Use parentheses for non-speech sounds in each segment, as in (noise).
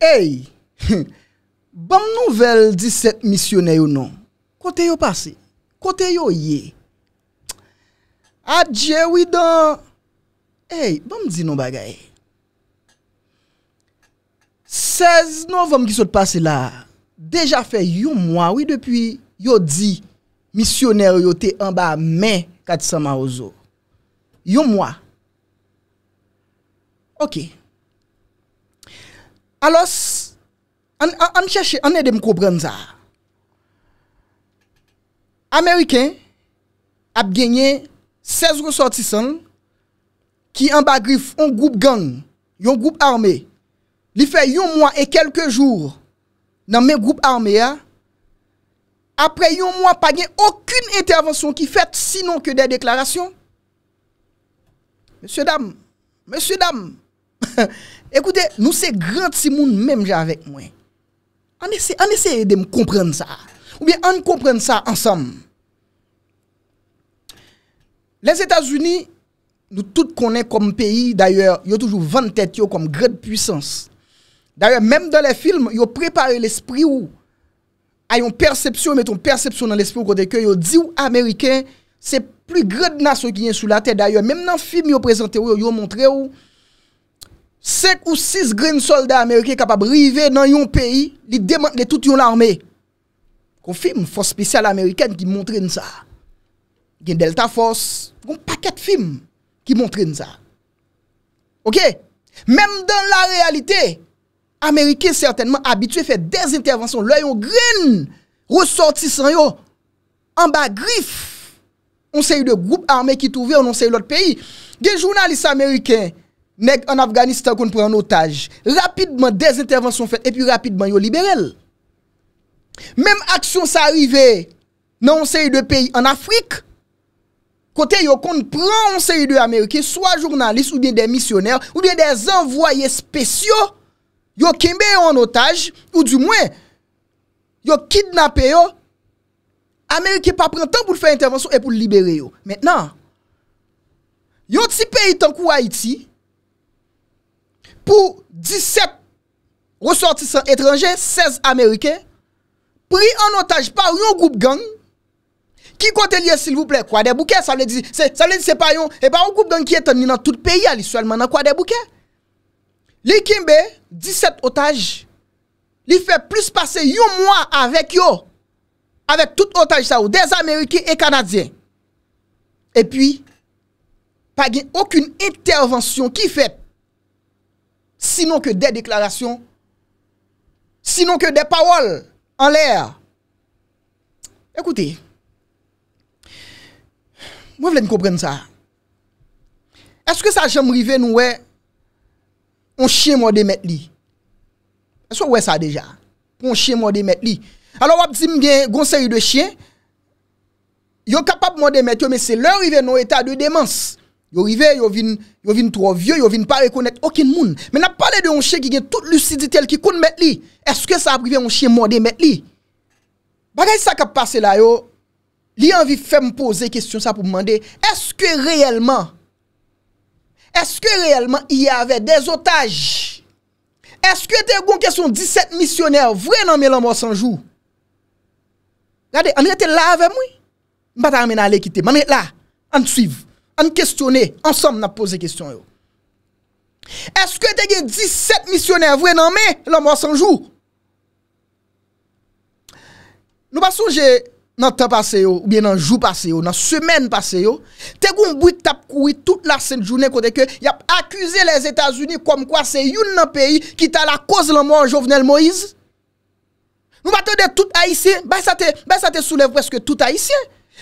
Ey, (laughs) bèm nouvel 17 misyonè yo nou, kote yo pase, kote yo ye, adye wè dan, ey, bèm di nou bagay, 16 novem ki sot pase la, deja fe yon mwa wè depi yo di, misyonè yo te anba men katisama ozo, yon mwa. Ok. Ok. Alos, an chèche, an edem koubrenza. Ameriken ap genye 16 ressortisan ki an bagrif an goup gang, yon goup arme, li fè yon mwa e kelke jour nan men goup arme ya, apre yon mwa pa genye okun intervensyon ki fèt sinon ke de deklarasyon. Mèche dam, mèche dam, (laughs) Écoutez, nous c'est grand si même avec moi. On essaie on essaie de me comprendre ça. Ou bien on comprend ça ensemble. Les États-Unis, nous tous connaissons comme pays d'ailleurs, ils ont toujours 20 têtes comme grande puissance. D'ailleurs, même dans les films, ils ont préparé l'esprit où a une perception, ton perception dans l'esprit côté que ils dit aux américains, c'est plus grande nation qui est sous la terre d'ailleurs, même dans les film ils ont présenté ils ont montré où 5 ou 6 green soldat Amerike kapap rive nan yon peyi li demote le tout yon arme. Konfim, fos spesyal Ameriken ki montre nsa. Gen Delta Fos, kon paket fim ki montre nsa. Ok? Mem dan la realite, Amerike certainman abitwe fe dez intervensyon le yon green ressorti san yo an ba grif. On se yon de group arme ki touve, on se yon lot peyi. De jounaliste Ameriken, Nèk an Afganistan kon pre an otaj. Rapidman, des intervensyon fè, epi rapidman, yo liberel. Mèm aksyon sa arrive nan on seri de peyi an Afrik, kote yo kon pre an seri de Amerike, swa jounalist ou bien de misioner, ou bien de zanvoye spesyo, yo kembe yo an otaj, ou du mwen, yo kidnap yo, Amerike pa pren tan pou fè intervensyon epi pou libere yo. Mètenan, yo ti peyi tankou Haiti, yo ti peyi tankou Haiti, pou 17 ressortisan etranje, 16 Amerike pri an otaj par yon goup gang ki kote liye sil vouple, kwa de bouke sa li di se pa yon, e pa yon goup gang ki etan ni nan tout peyi a li, swelman nan kwa de bouke li kimbe 17 otaj li fe plus pase yon mwa avek yo, avek tout otaj sa ou, des Amerike e Kanadien e pi pa gen okun intervensyon ki fe sinon que des déclarations, sinon que des paroles en l'air. Écoutez, moi, je comprendre ça. Est-ce que ça j'aime arriver nous, on chien moi de mettre Est-ce que ouais ça déjà? On chien moi de mettre Alors, on dit bien, conseil série de chiens, yo capable moi de mettre, mais c'est leur arrivé dans état de démence. Yo rive, yo vin, yo vin tro vie, yo vin pa rekonet okin moun. Men ap pale de yon chè ki gen tout lucidi tel ki koun met li. Eske sa aprive yon chè mwade met li? Bagay sa kap pase la yo, li anvi fèm pose kestyon sa pou mwande, eske reyelman, eske reyelman yi ave dez otaj? Eske te goun kesyon 17 misyoner vwen anme lan mwos anjou? Gade, anme yete la ave mwi? Mbata anme nan le kite, anme yete la, anme tsiv. questionner, ensemble, n'a posé question. Est-ce que tu as 17 missionnaires vous non mais l'homme sans jour Nous pas songer dans temps passé ou bien dans jour passé ou dans semaine passé t'es un bruit tap toute la sainte journée côté que y a accusé les États-Unis comme quoi c'est une pays qui t'a la cause la mort Jovenel Moïse. Nous attendons tout haïtien, ben ça te ça te soulève presque tout haïtien.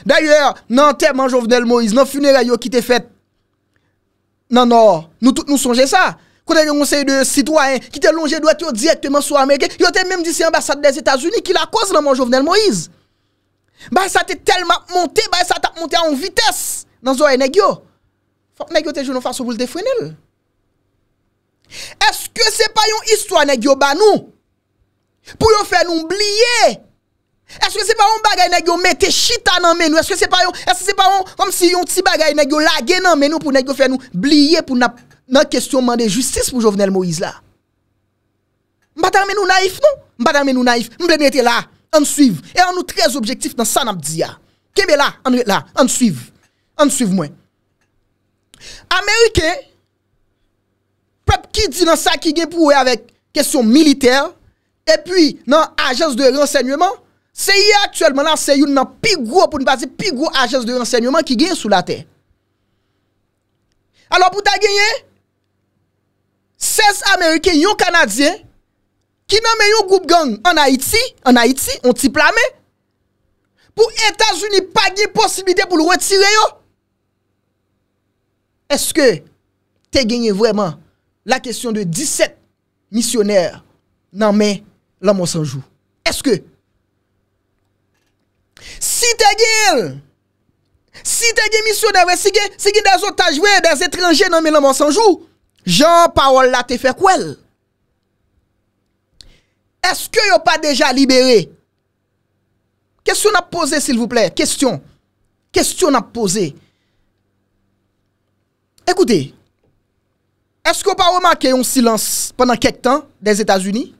D'ailleurs, dans de hein, Jovenel Moïse, dans le funérail qui était fait, non, non, nous tous nous songeons ça. Quand il y a un conseil de citoyens qui étaient longé doit directement sur l'Amérique, y a même dit c'est l'ambassade des États-Unis qui la cause dans mon Jovenel Moïse. Bah, ça t'est tellement monté, bah, ça t'a monté en vitesse dans les oreilles. Faut que les gens fassent pour le défréner. Est-ce que c'est pas une histoire, nèg bah nous? Pour nous faire oublier Eske se pa yon bagay negyo mette chita nan men nou? Eske se pa yon, eske se pa yon, amsi yon ti bagay negyo lage nan men nou pou negyo fè nou bliye pou nan nan kestyon mande justice pou Jovenel Moïse la? Mbata men nou naif nou? Mbata men nou naif. Mbete nete la, an suive. E an nou trez objektif nan sa nan ap di ya. Keme la, an suive. An suive mwen. Amerike, pep ki di nan sa ki gen pou we avèk kestyon militer, e pi nan ajans de rensegnouman, Se yi aktuel man lan se yon nan pi gwo pou nou bazi pi gwo ajez de rensegnoman ki gen sou la te. Alo pou ta genye? 16 Amerike yon Kanadyen ki nanmen yon goup gang an Haiti, an Haiti, on ti plame. Pou Etas Unis pa gen posibite pou l wè tire yo? Eske te genye vwèman la kèsyon de 17 missionèr nanmen lan monsanjou? Eske? Si te gil, si te gil misyon deve, si gil des otajwe, des etranje nan menon monsanjou, jan parol la te fekwel. Eske yo pa deja liberi? Kestyon ap pose silvouple, kestyon, kestyon ap pose. Ekouti, eske yo pa remake yon silans penan kek tan des Etats-Unis?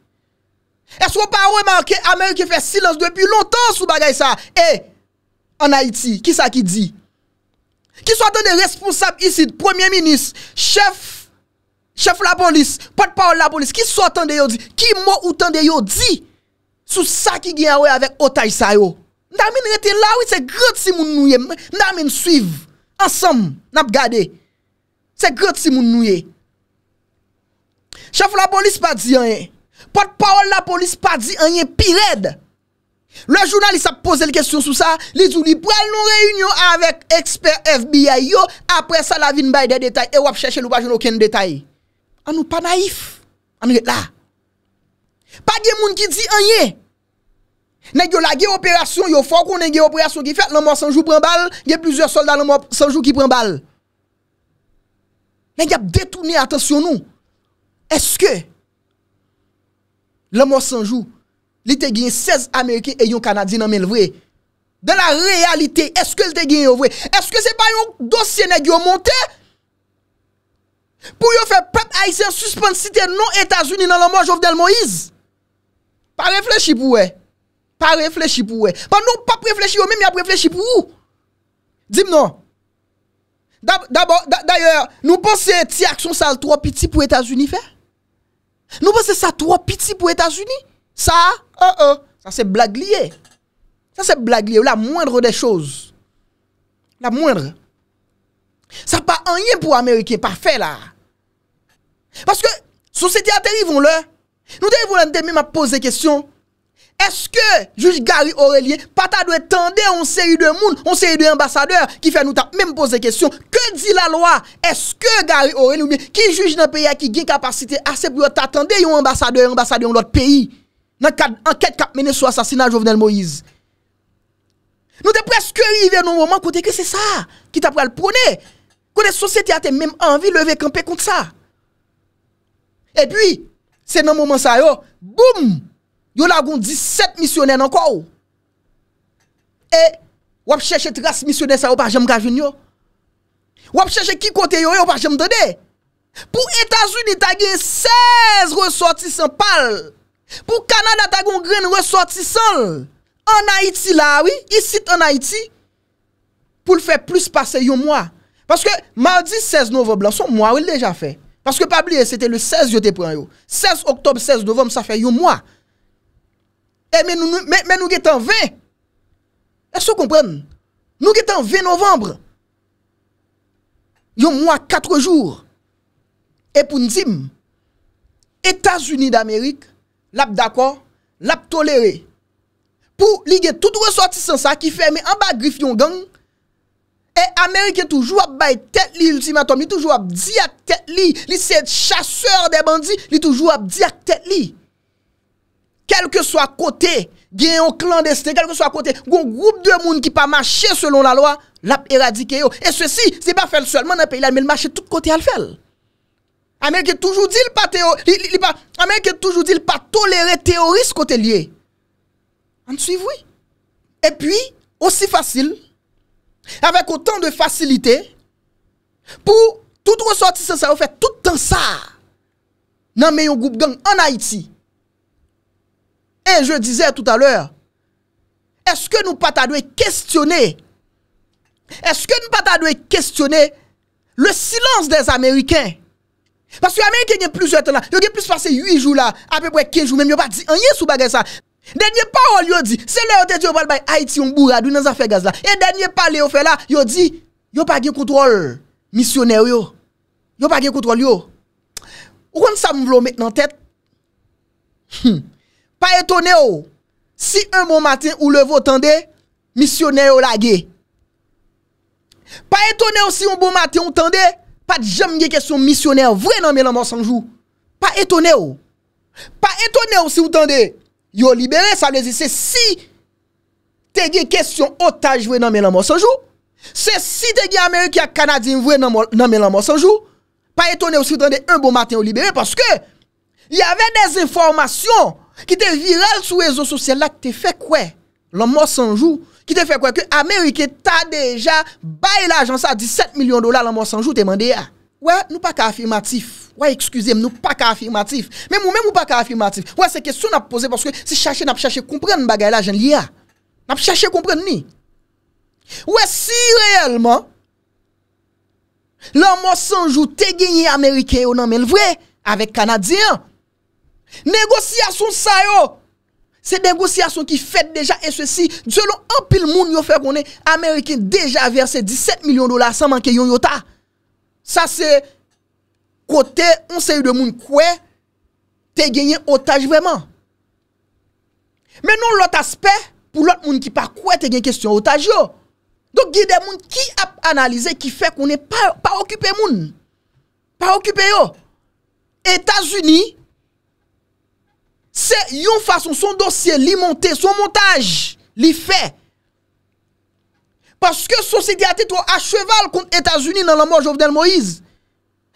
E sou pa wèman ke Amerike fè silans dwe Pi lontan sou bagay sa E, an Haiti, ki sa ki di Ki sou atan de responsab Isid, premier minis, chef Chef la polis Pat pa ou la polis, ki sou atan de yo di Ki mou utan de yo di Sou sa ki gen a wè avèk otaj sa yo Nda men rete la wè, se grot si moun nouye Nda men suiv Ansem, nap gade Se grot si moun nouye Chef la polis pat di anye Pat pa wol la polis pa di anye, pi red. Le jounalis ap pose l kestyon sou sa, li djou li prel nou reyunyon avèk ekspert FBI yo, apre sa la vin baye ah, ah, de detay, e wap chèche lou pa joun okèn detay. An nou pa naif. An nou et la. Pa gen moun ki di anye. Ne gyo la gey operasyon, yo fòkoun ne gey operasyon ki fè, lèmò sanjou pren bal, gen plusieurs soldat lèmò sanjou ki pren bal. Ne gyo ap detouni atasyon nou. Eske? La mò sanjou, li te gwen 16 Amerike e yon Kanadi nan men l vwe. De la realite, eske li te gwen yon vwe? Eske se pa yon dosyen e gyon monte? Pou yon fe pep a isen suspensite non Etasuni nan la mò Jovdel Moïse? Pa reflechi pou we? Pa reflechi pou we? Pa nou pa reflechi yo men, mi ap reflechi pou ou? Dime nou. D'abon, d'ayor, nou pense ti aksyon sal tro pi ti pou Etasuni fe? Nous pensons que ça trop petit pour les États-Unis. Ça, euh, euh, ça c'est blague Ça c'est blague La moindre des choses. La moindre. Ça pas rien pour Américains parfait là. Parce que société ils vont le Nous devons même poser questions. Eske, juj Gary Aurelien, pa ta dwe tende yon seri de moun, yon seri de ambasadeur ki fè nou ta mèm pose kèsyon, ke di la loa, eske Gary Aurelien, ki juj nan peyi a ki gen kapasite ase pou yo ta tende yon ambasadeur, yon ambasadeur yon lot peyi, nan kèd kap mène sou asasina Jovenel Moïse. Nou te preske rive yon mouman kote ki se sa, ki ta pral pwone, kone sosete a te mèm anvi leve kampe kont sa. E pi, se nan mouman sa yo, boum! Yon lagon 17 misyonen anko ou. E wap chèche trase misyonen sa ou pa jem gavine yo. Wap chèche ki kote yo ou pa jem dade. Po Etasuni tagi 16 ressorti san pal. Po Kanada tagi un gren ressorti san. An Haiti la oui. Isit an Haiti. Po l fè plus pase yon mwa. Paske mardi 16 novem, son mwa oui léja fè. Paske pabli e, sète le 16 yo te pren yo. 16 oktob, 16 novem, sa fè yon mwa. E men nou get an 20 E sou kompren Nou get an 20 novembre Yon mwa 4 jour E pou nzim Etats unis d'Amerik Lap dakwa Lap tolere Pou li get tout resorti san sa Ki ferme an bagrif yon gang E Amerike toujou ap bay tet li ultimatom Li toujou ap di ak tet li Li se chaseur de bandi Li toujou ap di ak tet li quel que soit côté, bien un clandestin, quel que soit côté, un groupe de monde qui pas marché selon la loi, l'a éradiqué Et ceci, ce n'est pas fait seulement dans le pays mais le marché tout côté à le faire. Amérique toujours dit le pas il pas Amérique toujours dit le pas tolérer terroriste côté lié. On suit oui. Et puis aussi facile avec autant de facilité pour tout ressortissant ça fait tout le temps ça. Dans mais un groupe gang en Haïti En, je dizè tout alèr, eske nou pata dwe kestyonè? Eske nou pata dwe kestyonè le silans des Amerikè? Paske Amerikè nye plus jote la, yo gen plus pase 8 jou la, apèpwè 5 jou, mèm yo pa di, anye sou bagè sa? Denye parol yo di, se le yo te di yo balbay, Haiti yon bouradou nan zafè gaz la, e denye pale yo fè la, yo di, yo pa gen kontrol, misyonè yo, yo pa gen kontrol yo. O kon sa mvlo mèt nan tèt? Hmm, Pa etone ou, si un bon matin ou lev ou tende, misyoner ou lage. Pa etone ou, si un bon matin ou tende, pa jam gen kesyon misyoner vwe nan menan monsanjou. Pa etone ou. Pa etone ou, si ou tende, yo libere, sa lezi, se si te gen kesyon otaj vwe nan menan monsanjou, se si te gen Amerikia Kanadim vwe nan menan monsanjou, pa etone ou, si ou tende, un bon matin ou libere, paske, y ave des informasyon Ki te viral sou wezo sosyal la, ki te fe kwe? L'anmò sanjou, ki te fe kwe? Ki Amerike ta deja bay l'ajans a 17 milyon dola l'anmò sanjou te mande ya. Ouè, nou pa ka afirmatif. Ouè, ekskusem, nou pa ka afirmatif. Men mou, men mou pa ka afirmatif. Ouè, se kesyon ap pose, se chache, nap chache komprenn bagay l'ajans li ya. Nap chache komprenn ni. Ouè, si reyelman, l'anmò sanjou te genye Amerike yo nan men vwe, avek Kanadyan, Negosyasyon sa yo Se negosyasyon ki fèd deja E sè si Jelon anpil moun yo fèk Onè Amerikèn deja verse 17 milyon dola Sè manke yon non, yo ta Sa se Kote onse yon moun kwe Te genyen otaj vèman Menon lot aspe Pou lot moun ki pa kwe Te genyen kestyon otaj yo Do gide moun ki ap analize Ki fèk onè pa okype moun Pa okype yo Etasuni C'est une façon, son dossier, son montage, lui fait. Parce que société a été à cheval contre États-Unis dans la mort de Jovenel Moïse.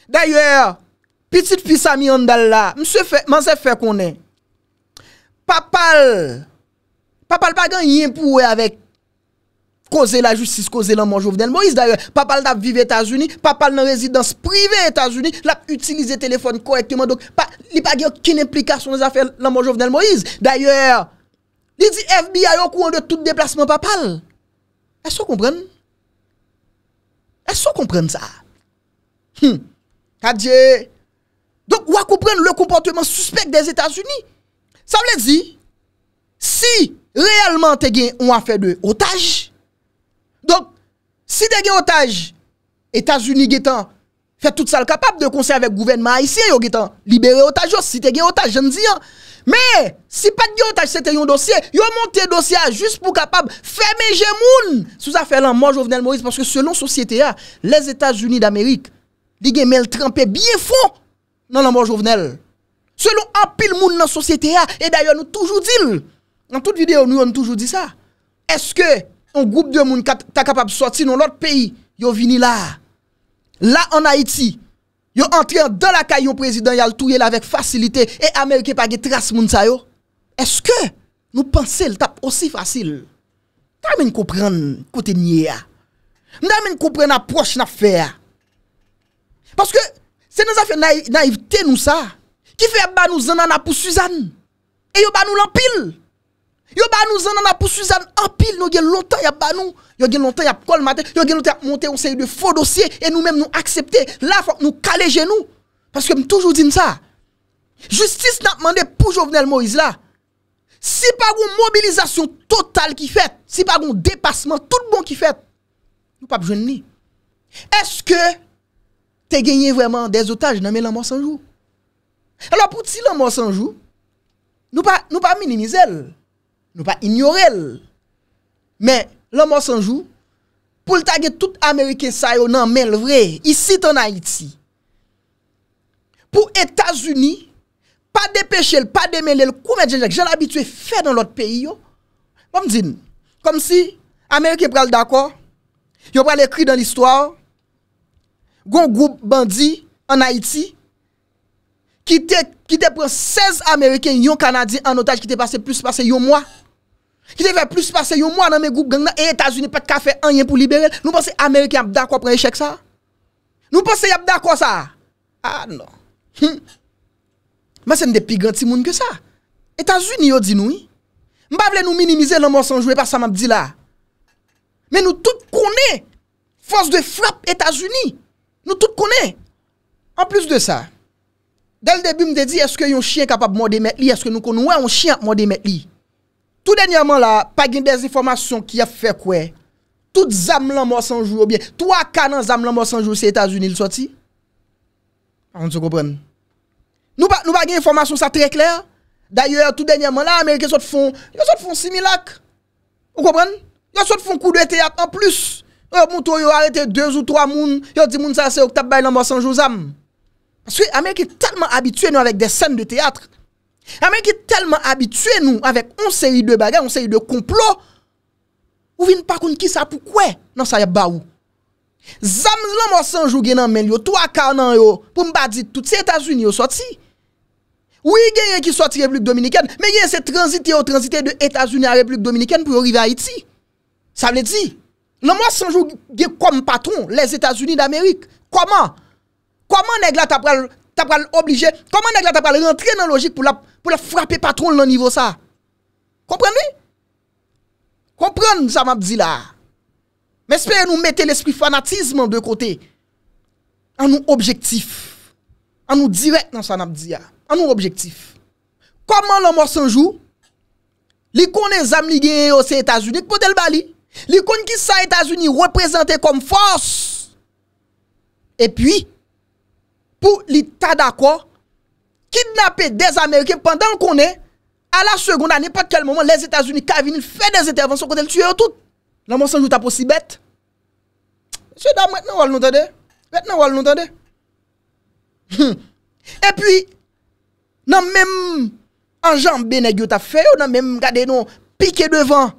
D'ailleurs, petit fils ami Andal là, monsieur fait, m'en fait qu'on est. Papal, papal pas gagné pour avec causer la justice, causer l'amour Jovenel Moïse. D'ailleurs, papa l'a vivre aux États-Unis, papa dans résidence privée États-Unis, l'a utilisé téléphone correctement. Donc, il n'y a pas aucune implication dans les affaires l'homme Jovenel Moïse. D'ailleurs, il dit FBI au courant de tout déplacement papal. Est-ce que vous comprenez? Est-ce que vous comprenez ça? Hum. Adieu. Donc, vous comprenez le comportement suspect des États-Unis. Ça veut dire, si réellement tu as une affaire de otage, donc, si des otages, États-Unis gétant, fait tout ça capable de conseiller avec le gouvernement haïtien, yo gétant, libérer otage, si des otages, je ne Mais, si pas de otage, c'était un dossier, yo monté dossier ah, juste pour capable fermer Gemoun sous affaire l'amour moi, Jovenel Moïse, parce que selon société, ah, les États-Unis d'Amérique, ils ont trempé bien fond dans la mort Jovenel. Selon un pile moun dans la société, ah, et d'ailleurs, nous toujours dit, dans toute vidéo, nous avons toujours dit ça. Est-ce que Yon goup de moun ta kapab soti non l'ot peyi, yo vini la. La an Haiti, yo entri an de la kay yon prezidant yal touye la vek fasilite, e Amerike pa ge tras moun sa yo. Eske nou pense l tap osi fasil? Ta men koupren kote nye ya? Mda men koupren aproche nap fe ya? Paske se nou zafen naivite nou sa, ki fe ba nou zanana pou Suzanne, e yo ba nou l'ampil? Mda? Yo ba nous en a pour Suzanne en pile, nous gen longtemps y a ba nous, yo gen longtemps y a col matin, yo gen longtemps monter on série de faux dossiers et nous-mêmes nous accepter. Là faut nous caler genoux parce que me toujours dit ça. Justice n'a demandé pour Jovenel Moïse là. Si pas une mobilisation totale qui fait, si pas un dépassement tout bon qui fait, nous pas besoin ni. Est-ce que tu as gagné vraiment des otages dans la mort sans jour Alors pour ti l'amour sans jour, nous pas nous pas minimiser nous pas ignorer. Mais l'homme s'en joue. pour le taguer tout Américain, ça yon nan le vrai, ici en Haïti. Pour États-Unis, pas dépêcher, pas démêler, le coup j'ai l'habitude faire dans l'autre pays, yo. comme si Américains pral d'accord, yo pral écrit dans l'histoire, gon groupe bandit en Haïti, qui te, qui te prend 16 Américains, yon Canadien en otage, qui te passé plus passé yon mois. Ki devè plus pase yon mwa nan mè goup gang nan E Etasuni pat ka fe an yen pou libere Nou pase Amerike yon ap dakwa prè e chèk sa Nou pase yon ap dakwa sa Ah non Ma se mdè piganti moun ke sa Etasuni yo di nou Mba vle nou minimize lè mò sanjou E pa sa mabdi la Men nou tout konè Fos de frap Etasuni Nou tout konè En plus de sa Del debi mdè di eske yon chien kapab mwode met li Eske nou konwè yon chien mwode met li Tout dernièrement là, pas des informations qui a fait quoi Toutes zam lan mort sans jour ou bien trois canons zam mort sans jour aux États-Unis le sorti. On se comprend. Nous pas nous pas information ça très clair. D'ailleurs, tout dernièrement là, Américains sont font, ils 000 font similac. Vous comprenez Ils sont font coup de théâtre en plus. Ils ont arrêté deux ou trois Ils ont dit moun ça c'est octobre bay mort sans jour Parce que Américains tellement habitués avec des scènes de théâtre. Amerike telman habi tue nou avèk on seri de bagè, on seri de komplot Ou vin pa kon ki sa pou kwe nan sa yap ba ou Zams la mwa sanjou gen nan men yo, 3-4 nan yo pou mba dit tout se Etasuni yo soti Ou yi gen yon ki soti Republik Dominikèn Men yon se transite yon transite de Etasuni a Republik Dominikèn pou yon riva Haiti Sa vle di La mwa sanjou gen kom patron les Etasuni d'Amerik Koman? Koman neg la tapra... Ta pran oblije. Koman neg la ta pran rentre nan logik pou la frape patron nan nivou sa? Komprenne? Komprenne sa map di la. Mesple nou mette l'esprit fanatisme an de kote. An nou objektif. An nou direk nan sa map di la. An nou objektif. Koman l'an morsan jou? L'ikonè zanm ligè yo se Etats-Unis kote l'bali. L'ikonè ki sa Etats-Unis reprezentè kom fòs. E pwi? pou li ta da kwa, kidnape de zame yo ke, pandan konen, a la segonda, nipot kel momon, les Etats-Unis kavini, fè des etavans, so konen tue yo tout, nan monsanjou ta posibet, monsanjou wale nou tade, wale nou tade, e pi, nan menm, anjan beneg yo ta fè, nan menm gade nou, pike devan,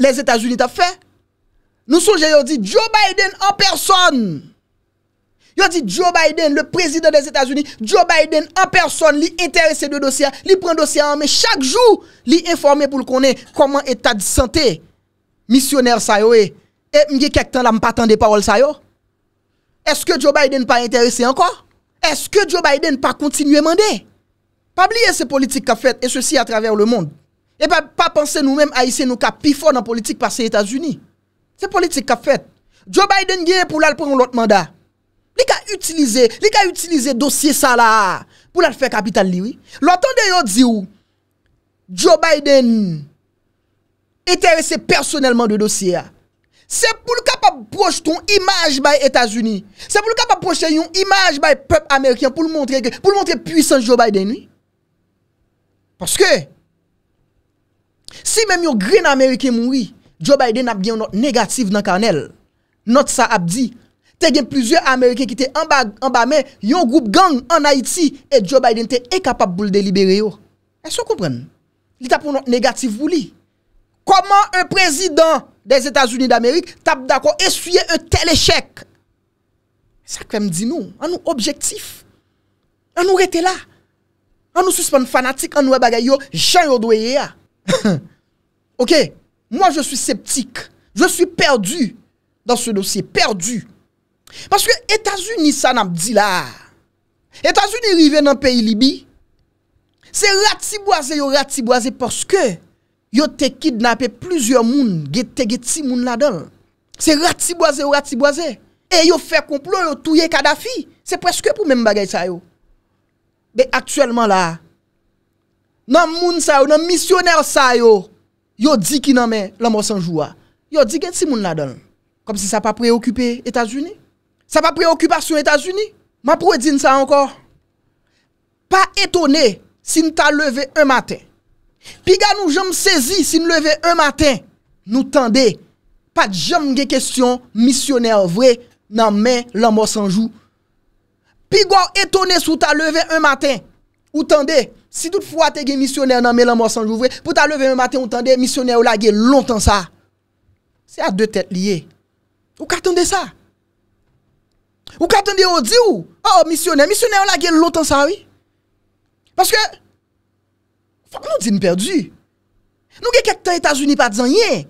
les Etats-Unis ta fè, nou sonje yo di, Joe Biden en person, Yo di Joe Biden, le prezident des Etats-Unis, Joe Biden en person li enterese de dosya, li pren dosya anme, chak jou li informe pou l konen koman etat de sante, misioner sayo e, e mge kek tan la mpa tan de parol sayo? Eske Joe Biden pa enterese anko? Eske Joe Biden pa kontinu emande? Pa bliye se politik ka fet, e se si a traver le moun? E pa pa pense nou men aise nou ka pi fon an politik par se Etats-Unis? Se politik ka fet? Joe Biden genye pou lal pren lout manda? Li ka utilize dosye sa la pou la te fe kapital li, oui? L'antande yo di ou, Joe Biden etere se personelman de dosye ya. Se pou l'kap aproche ton imaj bay Etasuni, se pou l'kap aproche yon imaj bay pep Amerikyan pou l'montre puisan Joe Biden, oui? Paske, si menm yo green Amerikyan moun, oui, Joe Biden ap gen yon negatif nan kanel. Not sa ap di yo Te gen plizye Amerike ki te ambame yo group gang an Haiti e Joe Biden te e kapap boul de libere yo. E so koupren? Li tapou nou negatif wou li? Koman un prezident des Etats-Unis d'Amerik tap dako esuyye un tel eshek? Sakrem di nou. An nou objektif? An nou rete la? An nou suspon fanatik an nou e bagay yo chan yo dweye ya? (laughs) Ok, mwa je sou septik. Je sou perdu dans sou dosye. Perdu. Parce que États-Unis, ça n'a pas dit là. États-Unis arrivent dans le pays Libye. C'est ratiboisé, yo ratiboisé parce que yo te kidnappé plusieurs moun, gete gete moun là C'est ratiboisé, ratiboisé. Et yo fait complot, yo touye Kadhafi. C'est presque pour même bagay ça yo. Mais actuellement là, dans moun sa yo, dans missionnaire sa yo, yo dit qui nan men, la sans joie. Yo dit gete si moun là-dedans. Comme si ça pas préoccupé États-Unis. Sa pa preokupasyon Etats-Uni? Ma pou e din sa ankor? Pa etone si nou ta leve un maten. Pi ga nou jom sezi si nou leve un maten. Nou tende, pa jom ge kestyon missioner vwe nan men l'amor sanjou. Pi gwa etone sou ta leve un maten. Ou tende, si dout fwa te ge missioner nan men l'amor sanjou vwe, pou ta leve un maten ou tende, missioner ou la ge lontan sa. Se a de tet liye. Ou ka tende sa? Ou katen de ou di ou A ou oh, misioner, misioner ou la gen loutan sa ou Paske Fok nou di nou perdi Nou gen kek ta Etat-Unis pa di zan nye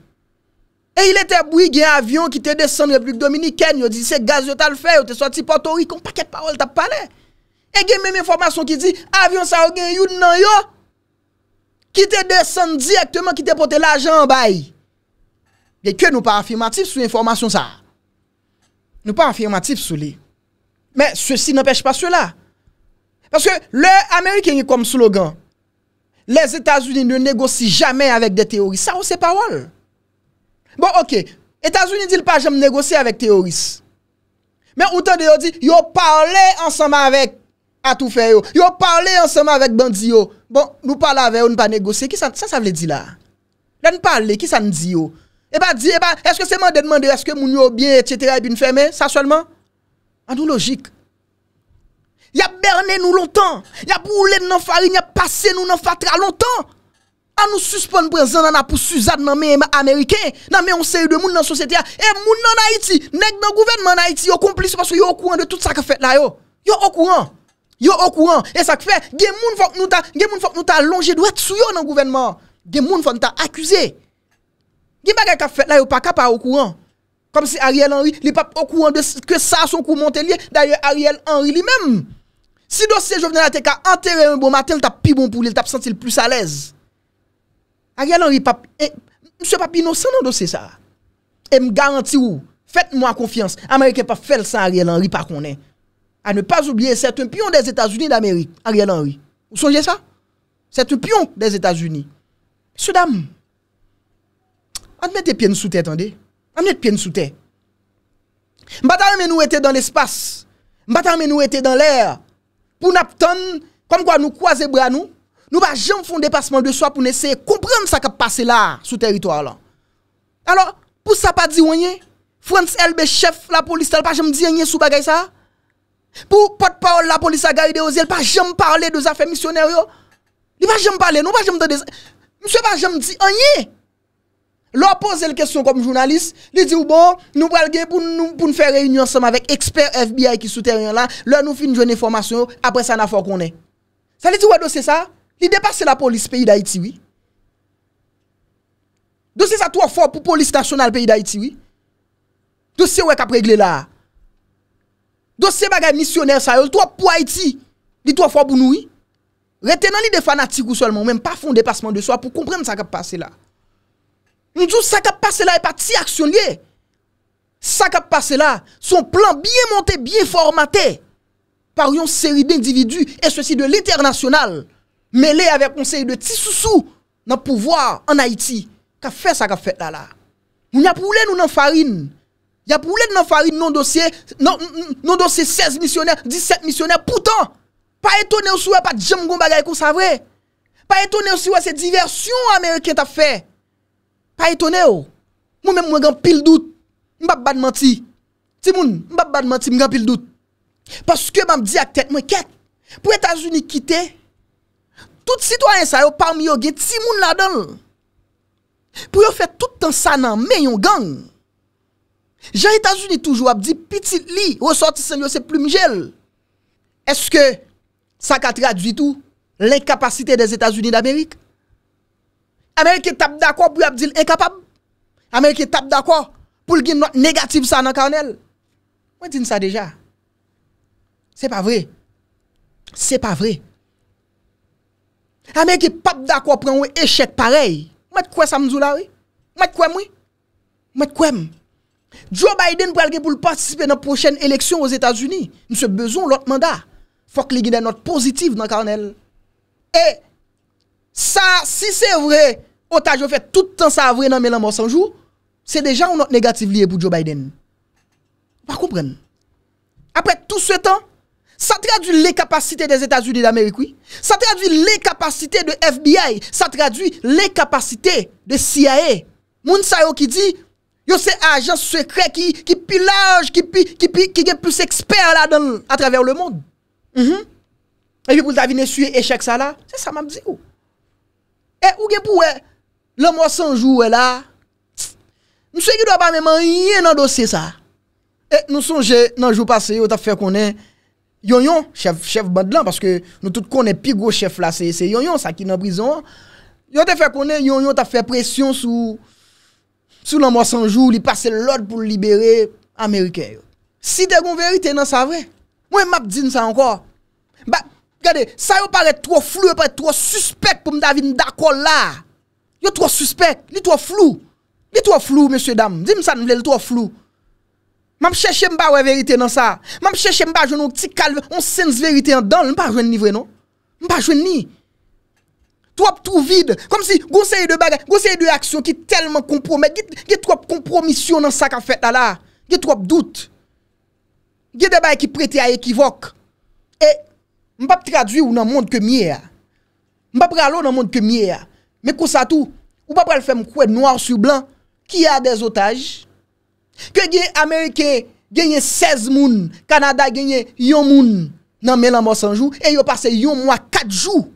E il ete boui gen avyon ki te desen Republik Dominiken, yo di se gaz yo tal fe Yo te soti poto wikon paket parol tap pale E gen menm informasyon ki di Avyon sa ou gen yon nan yo Ki te desen direktman Ki te pote la jan bay Gen kwen nou pa afirmatif sou informasyon sa nous pas affirmatifs sous lui. Mais ceci n'empêche pas cela. Parce que le Américain comme slogan, les États-Unis ne négocient jamais avec des théoristes. Ça, c'est parole. Bon, ok. États-Unis disent pas jamais négocier avec terroristes, Mais autant de dit, ont parlé ensemble avec à tout faire parlé ensemble avec yo. Bon, nous parlons avec, nous ne pas négocier. ça, ça, veut dire là? nous parler, qui ça nous dit et eh pas ben, eh ben, est-ce que c'est moi de demander, est-ce que mon bien, etc. et bien fermé, ça seulement? En nous logique. Il a berné nous longtemps. Il a brûlé dans farine, il a passé nous dans fatra longtemps. À nous suspendre présent dans pour Suzanne dans les américains, dans mais on série de monde dans la société. Et eh, moun en Haïti, nèg dans gouvernement en Haïti, yo complice parce que yo au courant de tout ça que fait là yo. Yo au courant. Yo au courant et ça fait, gen moun faut nous ta, gen moun faut nous ta longer doit sou yo dans gouvernement. des moun faut nous ta accuser. Kim bagay ka fè la yo pa kapa au kouran? Kom se Ariel Henry li pa au kouran ke sa son kou montelye, daye Ariel Henry li mèm. Si dosye jo venè la te ka anterè un bon matin, ta pi bon pou li, ta p sentil plus alèz. Ariel Henry pap, eh, msè pap, ino san nan dosye sa? E m garanti ou, fèt mwa konfians, Amerike pa fèl san Ariel Henry pa konè. A ne pas oubliè, sè t'un piyon des Etats-Unis d'Amérique, Ariel Henry. Ou sonje sa? Sè t'un piyon des Etats-Unis. Sè dam, On met pieds sous terre, attendez. On met pieds sous terre. M'bata mais nous étions dans l'espace. M'bata mais nous étions dans l'air. Pour n'attendre comme quoi nous croiser bras nous, nous pas jamais faire un dépassement de soi pour essayer de comprendre ce qui passé là sous territoire là. Alors, pour ça pas dire rien, France LB chef la police elle pas jamais dire rien sur bagay ça. Pour porte-parole la police à gardé aux elle pas jamais parler nos affaires missionnaires yo. Il pas jamais parler, nous pas jamais Monsieur pas jamais dire rien. Lò pouze lè kèsyon kom jounalist, lè di ou bon, nou pral gen pou nou pou nou fè reyounyon som avèk ekspert FBI ki sou teryen lan, lò nou fi nou jounen formasyon, apre sa na fòr konè. Sa lè di wè dosè sa? Li depase la polis peyi da iti wè? Dosè sa tou wè fòr pou polis nasyonal peyi da iti wè? Dosè wè kap regle la? Dosè bagay missioner sa yo, tou wè pou Haiti, li tou wè fòr pou nou wè? Retenan li defanatikou solman, wèm pa fon depasman de soya pou kompreme sa kap pase la. Mwen diyo sa kap pase la e pa ti aksyon liye. Sa kap pase la, son plan biye monte, biye formaté. Par yon seri d'individu e sosi de l'internasyonal. Mele ave konseri de ti sou sou nan pouvoar an Haiti. Ka fe sa ka fe la la. Mwen ap wou lè nou nan farin. Yap wou lè nan farin nan dosye 16 misyoner, 17 misyoner. Poutan, pa eto ne osi wè pa jem gom bagay konsavre. Pa eto ne osi wè se diversyon Amerikien ta fe. Pa etone yo, moun men mwen gan pil dout, mbap ban manti. Timoun, mbap ban manti mwen gan pil dout. Paske mwen di ak tet mwen ket, pou Etasuni kite, tout sitwanyen sa yo parmi yo gen, timoun la don. Pou yo fet tout an sanan, men yon gang. Jan Etasuni toujou ap di, pitit li, yo sorti sen yo se ploum jel. Eske, sa katri adjitou, l'enkapasite de Etasuni d'Amerik? Amerike tap dakwa pou yo abdil enkapab. Amerike tap dakwa pou lgin not negatif sa nan karnel. Mwen tin sa deja. Se pa vre. Se pa vre. Amerike pap dakwa pou yon e chet parey. Mwen kwen sa mzou la we? Mwen kwen mwe? Mwen kwen mwe? Joe Biden pou alge pou lpa sipe nan prochen eleksyon wos Etats-Unis. Mwen se bezon lot manda. Fok li gine not pozitif nan karnel. E! Ça, si c'est vrai, otage fait tout le temps ça vrai dans Mélan sans jour, c'est déjà un autre négatif lié pour Joe Biden. Vous comprenez Après tout ce temps, ça traduit les capacités des États-Unis d'Amérique, oui. Ça traduit les capacités de FBI. Ça traduit les capacités de CIA. Moun qui dit, yo c'est agent secret qui, qui qui qui qui qui plus, plus expert là dans, à travers le monde. Mhm. Et puis pour venir échec ça là, c'est ça m'a dit. Oh. E ou gen pou wè, lèm wò sanjou wè la, nou se ki dò pa mèman yè nan dosè sa. E nou sonje nan jò pasè yo ta fè konè, yon yon, chèf bandlan, paske nou tout konè pi gò chèf la, se yon yon sa ki nan prizon, yon te fè konè, yon yon ta fè presyon sou, sou lèm wò sanjou li pase lòd pou libere Amerike yo. Si te kon verite nan sa vè, mwen map din sa anko, ba, Gade, sa yo paret tro flou, yo paret tro suspect pou mda vin dakol la. Yo tro suspect, li tro flou. Li tro flou, M. Dam, zi msa nou vle li tro flou. Mam chèche mba wè verite nan sa. Mam chèche mba joun nou ti kalve, on sens verite yon dan, lè mpa joun ni vre non. Mpa joun ni. Trop trou vide, kom si gonsè yon dè bagay, gonsè yon dè aksyon ki telman kompromet. Gè trop kompromisyon nan sa ka fèt la la. Gè trop dout. Gè dè bagay ki prété a ekivok. E... Mbap tradwi ou nan moun ke miye ya. Mbap ralo nan moun ke miye ya. Mbe kousa tou, ou bap ral fèm kouèd noua ou sou blan, ki ya de zotaj. Ke genye Amerike genye 16 moun, Kanada genye yon moun, nan menan moun 100 jou, e yo pase yon moun 4 jou.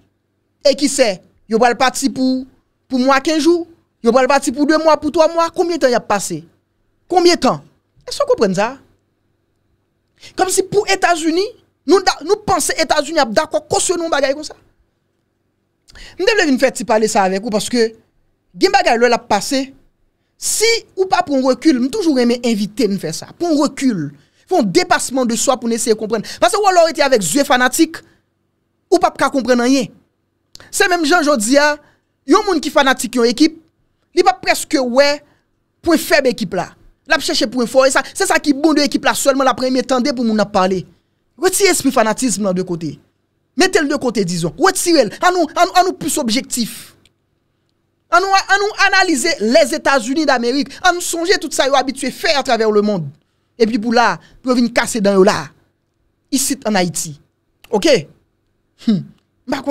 E ki se, yo bale pati pou moun 5 jou, yo bale pati pou 2 moun, pou 3 moun, koumye tan ya pase? Koumye tan? E so kou pren za? Kom si pou Etasuni, Nou panse Etats-Unis ap da kwa kosyo nou bagay kon sa. Mwen devle vi mwen fè ti pale sa avek ou, paske gen bagay lò l ap pase, si ou pa pou mwen rekul, mwen toujou reme invite mwen fè sa, pou mwen rekul, pou mwen depasman de swa pou mwen eseye komprenne. Pase wò lò rete avek zwe fanatik, ou pa pou ka komprenne anye. Se menm jen jodi a, yon moun ki fanatik yon ekip, li pa preske wè, pou mwen feb ekip la. L ap chèche pou mwen fòre sa. Se sa ki bonde ekip la, solman la premiye tende pou moun ap pale Retirez l'esprit fanatisme dans deux côtés. Mettez-le de côté, disons. Retirez-le. À nous, nous plus objectif. À nous, analyser les États-Unis d'Amérique. En nous songer tout ça, habitué à faire à travers le monde. Et puis pour là, pour nous casser dans là. Ici, en Haïti. Ok? ne sais pas.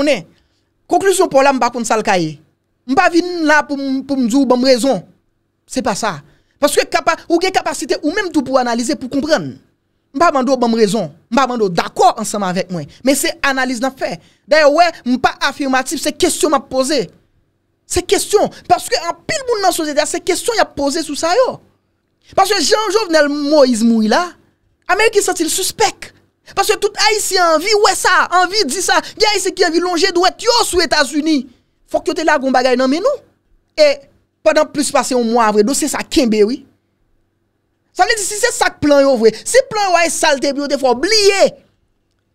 Conclusion pour là, je ne sal pas. pas là pour pour dire bonne raison. C'est pas ça. Parce que vous ou une capacité ou même tout pour analyser pour comprendre. Mpa mandou bom rezon, mpa mandou dakwa ansama vek mwen Men se analiz nan fe Dè yo we, mpa afirmatif se kestyon ma pose Se kestyon, paske an pil moun nan soze Se kestyon ya pose sou sa yo Paske Jean Jovenel Moïse Mouila Amerike sentil suspect Paske tout Aissi an vi we sa, an vi di sa Bi Aissi ki an vi longe dwe t'yo sou Etats-Uni Fok yo te la goun bagay nan menou E, padan plus pase yon mwa avre do, se sa ken bewi San lè di, si se sak plan yo vwe, si plan yo a e salte, pi yo te fwa oubliye,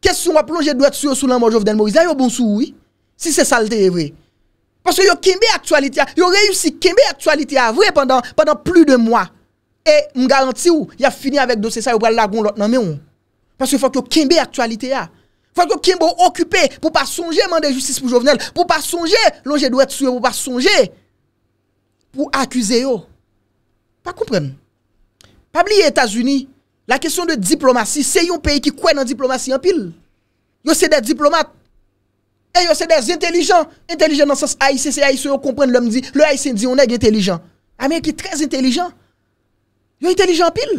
kes yon wap lonje dwe tsuyo sou lan moun jovden mou, yon bon sou yi, si se salte yi vwe. Paske yon kimbe aktualite ya, yon reyousi kimbe aktualite ya vwe pandan plu de mwa. E m garanti ou, yon fini avèk dosye sa yon pral lagon lot nan mè ou. Paske fwa ki yo kimbe aktualite ya. Fwa ki yo kimbe ou okupe pou pa sonje mande justice pou jovnel, pou pa sonje lonje dwe tsuyo, pou pa sonje pou akuse yo. Pa kouprenn. Pabli Etasuni, la kesyon de diplomasi, se yon peyi ki kwen nan diplomasi an pil. Yo se de diplomat, e yo se de intelijan. Intelijan nan sens AIC, se yo kompren lom di, le AIC di yon neg intelijan. Ame yon ki trez intelijan. Yo intelijan an pil.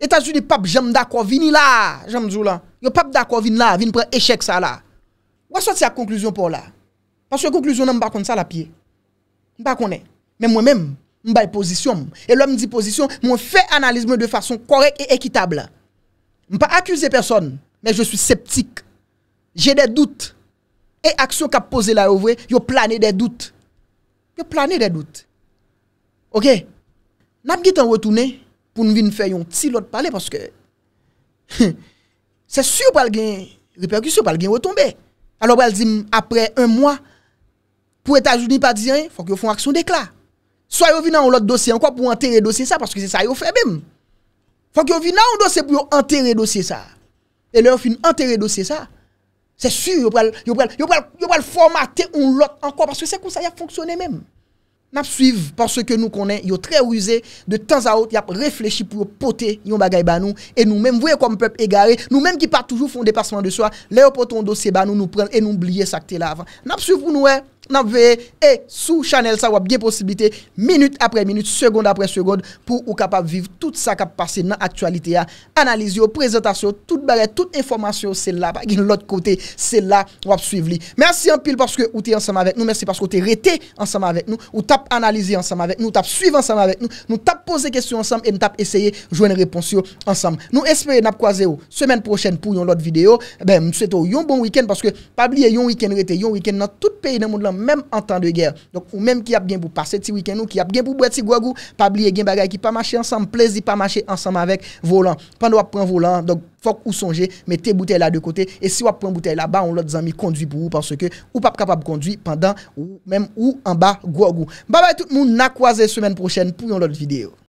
Etasuni, pap jem da kovini la, jem djou lan. Yo pap da kovini la, vini pren eshek sa la. Ou asot se a konklusyon pou la? Pas yo konklusyon nan mba kon sa la piye. Mba konen, men mwen menm. Mbaye pozisyon, e lòm di pozisyon, mwen fè analizme de fason korek e ekitabla. Mpa akuse person, men jè sou septik. Jè de dout. E aksyon kap pose la ou vwe, yo plane de dout. Yo plane de dout. Ok, nam git an wotounen pou nou vin fè yon ti lòt pale, paske (laughs) se sou pal gen reperkusyon, pal gen wotounbe. Alo wè al zim apre un mwa, pou etajouni pa diyen, fòk yo fon aksyon dekla. Soit vous venez dans autre dossier encore pour enterrer dossier ça parce que c'est ça vous fait même. Faut que vous venez dans un dossier pour enterrer dossier ça. Et là vous fin enterrer dossier ça. C'est sûr, vous pral vous formater un lot encore parce que c'est comme ça y a fonctionné même. N'a suivre parce que nous connaissons, yo très rusé de temps à autre, y a réfléchi pour poter yon bagay ba nous et nous même voyez comme peuple égaré, nous même qui pas toujours font dépassement de soi, les un dossier ba nous nous prend et nous oublier ça que là avant. N'a suivre pour nous nan veye e sou chanel sa wap gen posibilite minute apre minute segonde apre segonde pou ou kapap vive tout sa kap pase nan aktualite ya analize yo, prezentasyon, tout baret, tout informasyon se la, pa gen l'ot kote se la wap suive li. Mersi an pil paske ou te ansama vek nou, mersi paske ou te rete ansama vek nou, ou tap analize ansama vek nou, ou tap suive ansama vek nou, nou tap pose kesyon ansam, et nou tap eseye jwen reponsyon ansam. Nou espere nap kwaze yo semen prochen pou yon lot video mwen souwete yo yon bon wiken, paske pablie yon wiken rete, yon wiken nan tout peyi nan Mèm an tan de ger Ou mèm ki ap gen pou pase ti wiken nou Ki ap gen pou bweti gwagou Pabli e gen bagay ki pa mache ansam Plezi pa mache ansam avèk volan Pand wap pren volan Fok ou sonje Mète butey la de kote E si wap pren butey la Ba ou lot zami kondwi pou ou Panse ke ou pap kapab kondwi Pendan ou mèm ou an ba gwagou Ba bay tout moun Na kwaze semen prochen Pou yon lot videyo